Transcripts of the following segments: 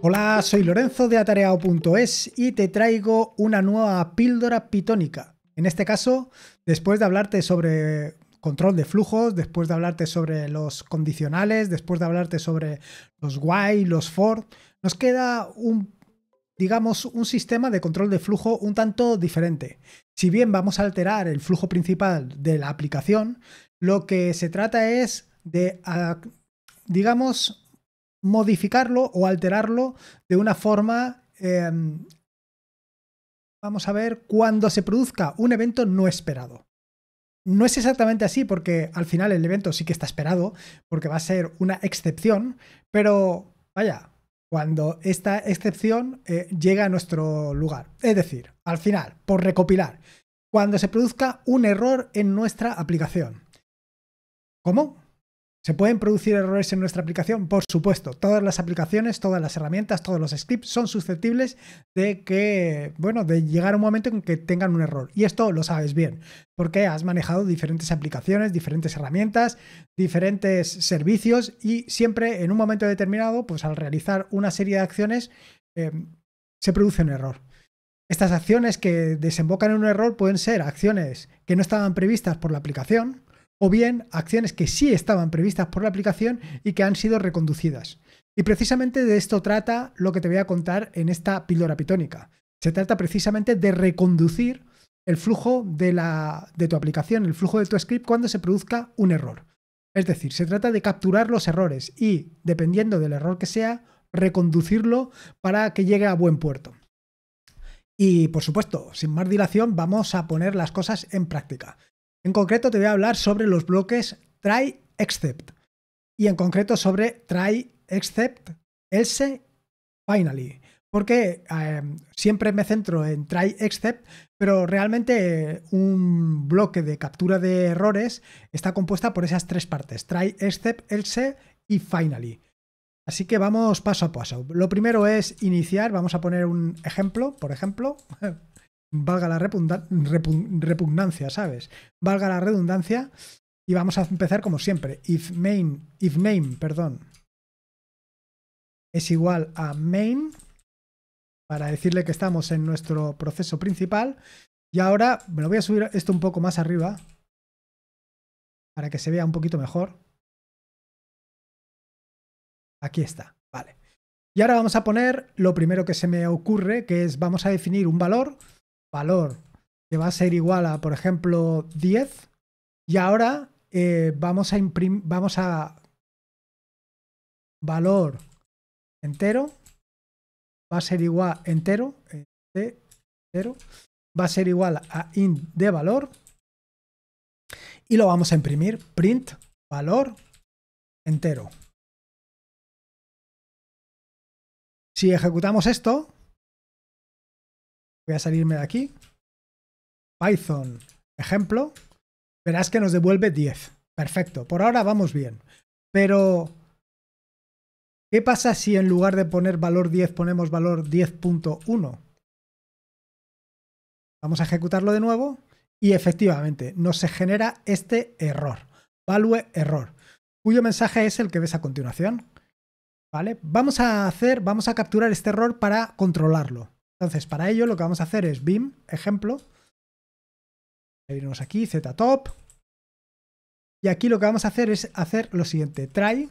Hola, soy Lorenzo de Atareado.es y te traigo una nueva píldora pitónica. En este caso, después de hablarte sobre control de flujos, después de hablarte sobre los condicionales, después de hablarte sobre los why, los for, nos queda un digamos, un sistema de control de flujo un tanto diferente. Si bien vamos a alterar el flujo principal de la aplicación, lo que se trata es de, ah, digamos, modificarlo o alterarlo de una forma... Em, vamos a ver, cuando se produzca un evento no esperado. No es exactamente así porque al final el evento sí que está esperado, porque va a ser una excepción, pero vaya, cuando esta excepción eh, llega a nuestro lugar. Es decir, al final, por recopilar, cuando se produzca un error en nuestra aplicación. ¿Cómo? ¿Se pueden producir errores en nuestra aplicación? Por supuesto, todas las aplicaciones, todas las herramientas, todos los scripts son susceptibles de que, bueno, de llegar a un momento en que tengan un error. Y esto lo sabes bien, porque has manejado diferentes aplicaciones, diferentes herramientas, diferentes servicios y siempre en un momento determinado, pues al realizar una serie de acciones, eh, se produce un error. Estas acciones que desembocan en un error pueden ser acciones que no estaban previstas por la aplicación, o bien acciones que sí estaban previstas por la aplicación y que han sido reconducidas. Y precisamente de esto trata lo que te voy a contar en esta píldora pitónica. Se trata precisamente de reconducir el flujo de, tu aplicación, el flujo de tu script cuando se produzca un error. Es decir, se trata de capturar los errores y, dependiendo del error que sea, reconducirlo para que llegue a buen puerto. Y por supuesto, sin más dilación, vamos a poner las cosas en práctica. En concreto te voy a hablar sobre los bloques try except y en concreto sobre try except else finally. Porque eh, siempre me centro en try except, pero realmente eh, un bloque de captura de errores está compuesta por esas tres partes, try except, else y finally. Así que vamos paso a paso. Lo primero es iniciar, vamos a poner un ejemplo, por ejemplo. valga la repugnancia, ¿sabes? Valga la redundancia. Y vamos a empezar como siempre. If main, if name, perdón, es igual a main para decirle que estamos en nuestro proceso principal. Y ahora me lo voy a subir esto un poco más arriba para que se vea un poquito mejor. Aquí está, vale. Y ahora vamos a poner lo primero que se me ocurre, que es vamos a definir un valor valor que va a ser igual a, por ejemplo, 10. Y ahora eh, vamos a imprimir, vamos a valor entero, va a ser igual entero, entero, eh, va a ser igual a int de valor. Y lo vamos a imprimir, print valor entero. Si ejecutamos esto, Voy a salirme de aquí. Python, ejemplo. Verás que nos devuelve 10. Perfecto. Por ahora vamos bien. Pero, ¿qué pasa si en lugar de poner valor 10 ponemos valor 10.1? Vamos a ejecutarlo de nuevo y efectivamente nos se genera este error, value error, cuyo mensaje es el que ves a continuación. ¿Vale? Vamos a hacer, vamos a capturar este error para controlarlo. Entonces, para ello lo que vamos a hacer es BIM, ejemplo. Venimos aquí, ZTop. Y aquí lo que vamos a hacer es hacer lo siguiente, try.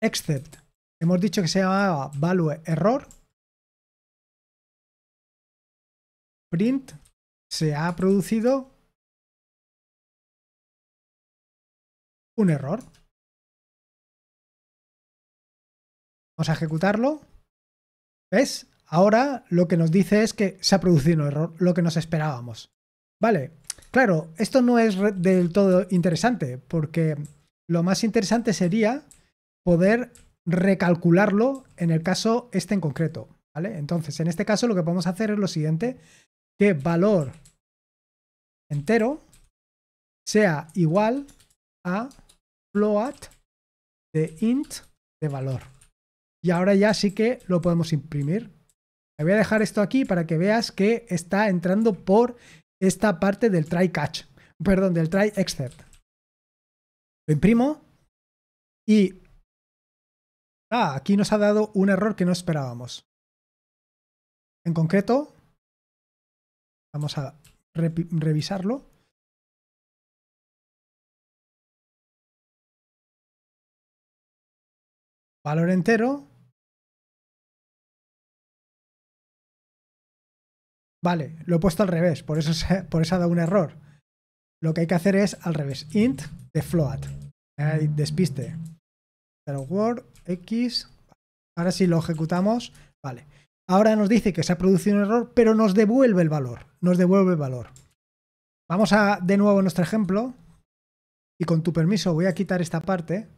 Except. Hemos dicho que se llamaba value error. Print. Se ha producido un error. Vamos a ejecutarlo. ¿Ves? Ahora lo que nos dice es que se ha producido un error, lo que nos esperábamos. Vale, claro, esto no es del todo interesante, porque lo más interesante sería poder recalcularlo en el caso este en concreto. ¿vale? Entonces, en este caso lo que podemos hacer es lo siguiente, que valor entero sea igual a float de int de valor. Y ahora ya sí que lo podemos imprimir. me voy a dejar esto aquí para que veas que está entrando por esta parte del try catch. Perdón, del try except. Lo imprimo y... Ah, aquí nos ha dado un error que no esperábamos. En concreto, vamos a revisarlo. valor entero. Vale, lo he puesto al revés, por eso, por eso ha dado un error. Lo que hay que hacer es al revés, int de float. despiste. Pero word x. Ahora sí lo ejecutamos. Vale. Ahora nos dice que se ha producido un error, pero nos devuelve el valor. Nos devuelve el valor. Vamos a de nuevo nuestro ejemplo. Y con tu permiso voy a quitar esta parte.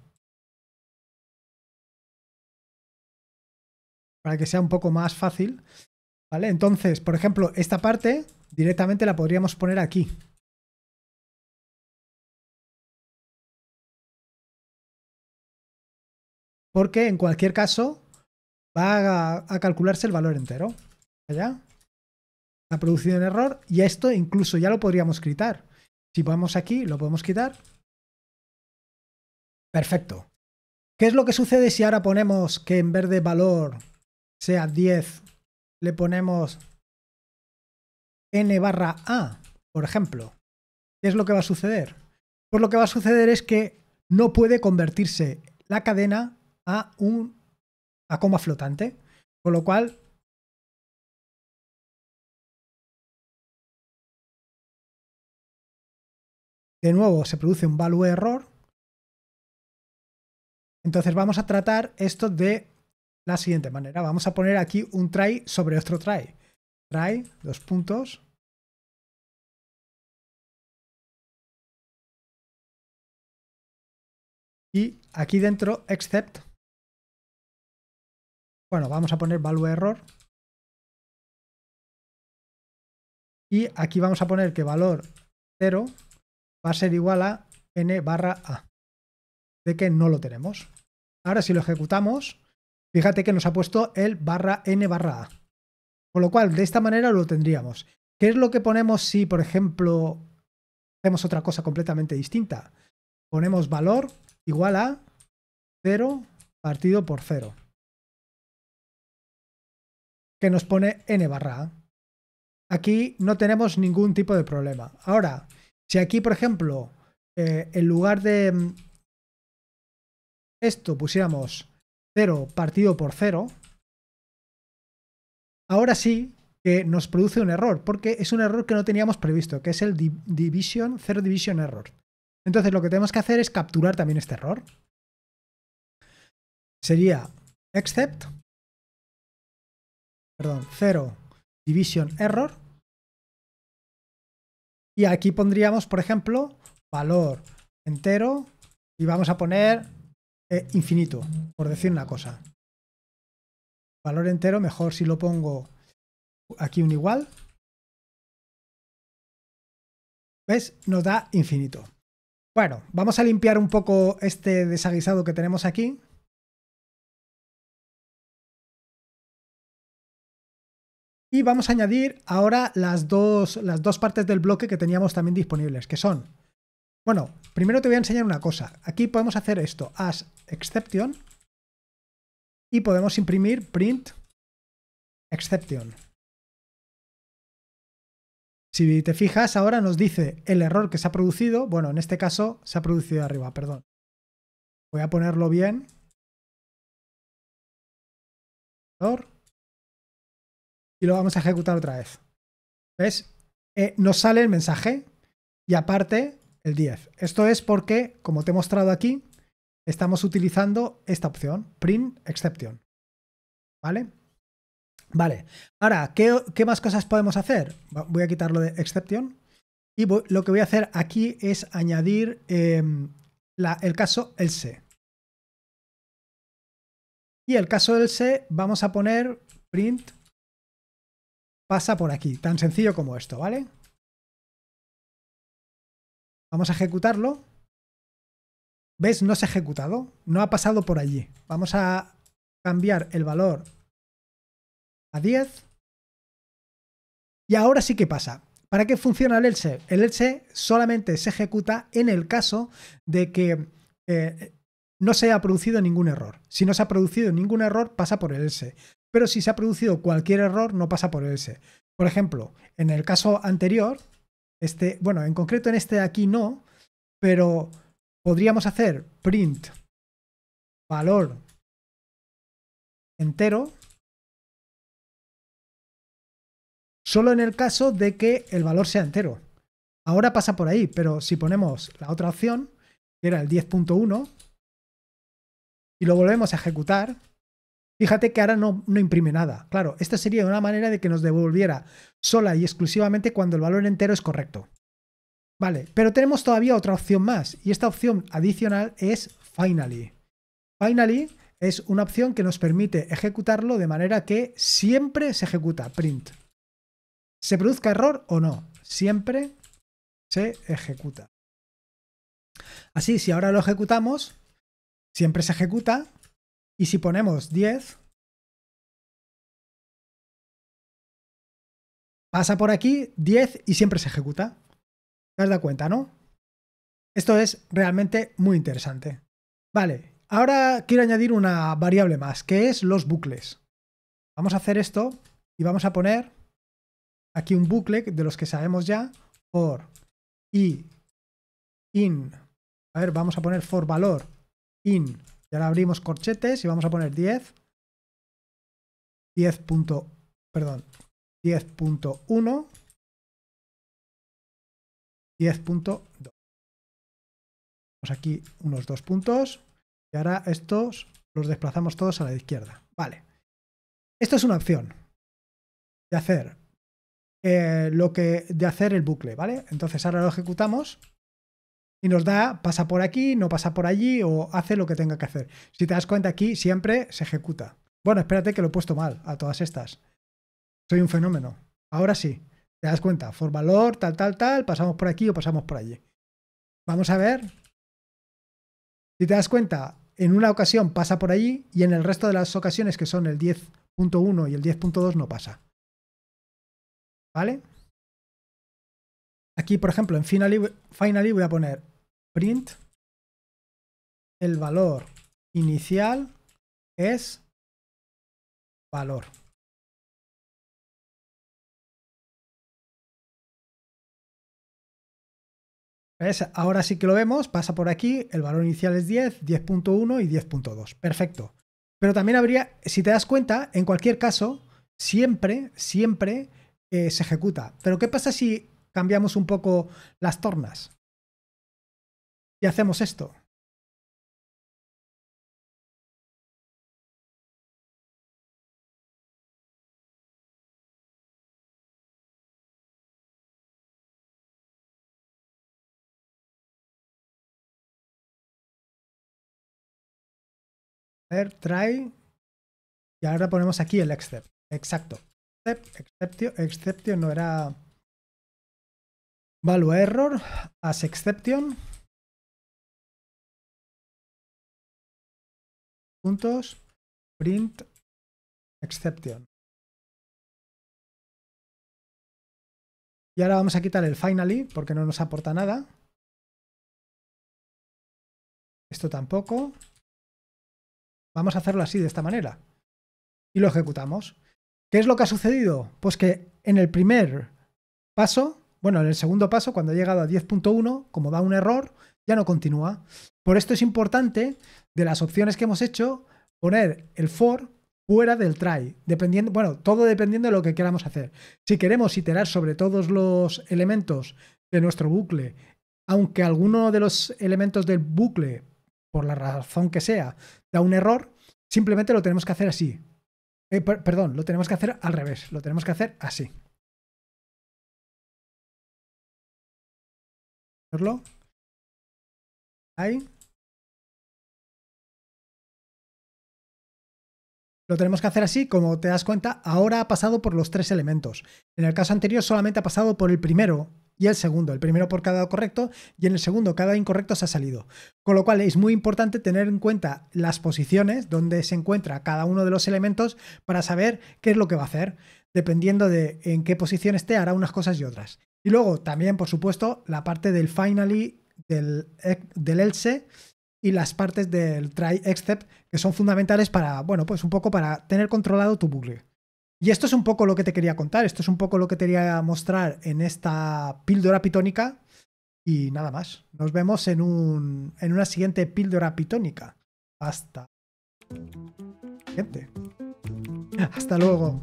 para que sea un poco más fácil. ¿Vale? Entonces, por ejemplo, esta parte directamente la podríamos poner aquí. Porque en cualquier caso va a, calcularse el valor entero. ¿Ya? Ha producido un error. Y esto incluso ya lo podríamos quitar. Si vamos aquí, lo podemos quitar. Perfecto. ¿Qué es lo que sucede si ahora ponemos que en vez de valor sea 10, le ponemos n barra a, por ejemplo, ¿qué es lo que va a suceder? Pues lo que va a suceder es que no puede convertirse la cadena a un a coma flotante, con lo cual de nuevo se produce un value error. Entonces vamos a tratar esto de la siguiente manera. Vamos a poner aquí un try sobre otro try. Try, dos puntos. Y aquí dentro, except. Bueno, vamos a poner value error. Y aquí vamos a poner que valor 0 va a ser igual a n barra a. De que no lo tenemos. Ahora si lo ejecutamos, Fíjate que nos ha puesto el barra n barra a. Con lo cual, de esta manera lo tendríamos. ¿Qué es lo que ponemos si, por ejemplo, hacemos otra cosa completamente distinta? Ponemos valor igual a 0 partido por 0. Que nos pone n barra a. Aquí no tenemos ningún tipo de problema. Ahora, si aquí, por ejemplo, eh, en lugar de mm, esto pusiéramos 0 partido por 0, ahora sí que nos produce un error, porque es un error que no teníamos previsto, que es el division, 0 division error. Entonces lo que tenemos que hacer es capturar también este error. Sería except, perdón, 0 division error. Y aquí pondríamos, por ejemplo, valor entero y vamos a poner eh, infinito, por decir una cosa. Valor entero, mejor si lo pongo aquí un igual. ¿Ves? Nos da infinito. Bueno, vamos a limpiar un poco este desaguisado que tenemos aquí. Y vamos a añadir ahora las dos, las dos partes del bloque que teníamos también disponibles, que son bueno, primero te voy a enseñar una cosa. Aquí podemos hacer esto, as exception, y podemos imprimir print exception. Si te fijas, ahora nos dice el error que se ha producido. Bueno, en este caso se ha producido arriba, perdón. Voy a ponerlo bien. Y lo vamos a ejecutar otra vez. ¿Ves? Eh, nos sale el mensaje. Y aparte, el 10. Esto es porque, como te he mostrado aquí, estamos utilizando esta opción, print exception. ¿Vale? Vale. Ahora, ¿qué, más cosas podemos hacer? Voy a quitarlo de exception. Y lo que voy a hacer aquí es añadir em, la, el caso else. Y el caso else vamos a poner print pasa por aquí. Tan sencillo como esto, ¿vale? vale Vamos a ejecutarlo. ¿Ves? No se ha ejecutado. No ha pasado por allí. Vamos a cambiar el valor a 10. Y ahora sí que pasa. ¿Para qué funciona el else? El else solamente se ejecuta en el caso de que eh, no se haya producido ningún error. Si no se ha producido ningún error, pasa por el else. Pero si se ha producido cualquier error, no pasa por el else. Por ejemplo, en el caso anterior, este, bueno, en concreto en este de aquí no, pero podríamos hacer print valor entero solo en el caso de que el valor sea entero. Ahora pasa por ahí, pero si ponemos la otra opción, que era el 10.1, y lo volvemos a ejecutar, Fíjate que ahora no, no imprime nada. Claro, esta sería una manera de que nos devolviera sola y exclusivamente cuando el valor entero es correcto. Vale, pero tenemos todavía otra opción más y esta opción adicional es Finally. Finally es una opción que nos permite ejecutarlo de manera que siempre se ejecuta print. Se produzca error o no, siempre se ejecuta. Así, si ahora lo ejecutamos, siempre se ejecuta y si ponemos 10, pasa por aquí 10 y siempre se ejecuta. ¿Te has dado cuenta, no? Esto es realmente muy interesante. Vale, ahora quiero añadir una variable más, que es los bucles. Vamos a hacer esto y vamos a poner aquí un bucle de los que sabemos ya, for i in, a ver, vamos a poner for valor in y ahora abrimos corchetes y vamos a poner 10. 10. Punto, perdón, 10.1. 10.2. aquí unos dos puntos. Y ahora estos los desplazamos todos a la izquierda. Vale. Esto es una opción de hacer eh, lo que de hacer el bucle, ¿vale? Entonces ahora lo ejecutamos y nos da, pasa por aquí, no pasa por allí o hace lo que tenga que hacer. Si te das cuenta aquí, siempre se ejecuta. Bueno, espérate que lo he puesto mal a todas estas. Soy un fenómeno. Ahora sí, te das cuenta, for valor, tal, tal, tal, pasamos por aquí o pasamos por allí. Vamos a ver. Si te das cuenta, en una ocasión pasa por allí y en el resto de las ocasiones que son el 10.1 y el 10.2 no pasa. ¿Vale? Aquí, por ejemplo, en Finally, finally voy a poner print, el valor inicial es valor. Ahora sí que lo vemos, pasa por aquí, el valor inicial es 10, 10.1 y 10.2. Perfecto. Pero también habría, si te das cuenta, en cualquier caso, siempre, siempre eh, se ejecuta. Pero ¿qué pasa si cambiamos un poco las tornas? y hacemos esto. A ver, try. Y ahora ponemos aquí el except. Exacto. Except, exceptio, exception no era value error as exception. puntos, print exception. Y ahora vamos a quitar el finally porque no nos aporta nada. Esto tampoco. Vamos a hacerlo así, de esta manera. Y lo ejecutamos. ¿Qué es lo que ha sucedido? Pues que en el primer paso, bueno, en el segundo paso, cuando ha llegado a 10.1, como da un error, ya no continúa. Por esto es importante, de las opciones que hemos hecho, poner el for fuera del try, dependiendo, bueno, todo dependiendo de lo que queramos hacer. Si queremos iterar sobre todos los elementos de nuestro bucle, aunque alguno de los elementos del bucle, por la razón que sea, da un error, simplemente lo tenemos que hacer así. Eh, perdón, lo tenemos que hacer al revés, lo tenemos que hacer así. Lo tenemos que hacer así, como te das cuenta, ahora ha pasado por los tres elementos. En el caso anterior solamente ha pasado por el primero y el segundo. El primero por cada correcto y en el segundo cada incorrecto se ha salido. Con lo cual es muy importante tener en cuenta las posiciones donde se encuentra cada uno de los elementos para saber qué es lo que va a hacer. Dependiendo de en qué posición esté, hará unas cosas y otras. Y luego también, por supuesto, la parte del finally eh, del, else y las partes del try except que son fundamentales para, bueno, pues un poco para tener controlado tu bucle. Y esto es un poco lo que te quería contar, esto es un poco lo que te quería mostrar en esta píldora pitónica y nada más. Nos vemos en, en una siguiente píldora pitónica. Hasta. Gente. Hasta luego.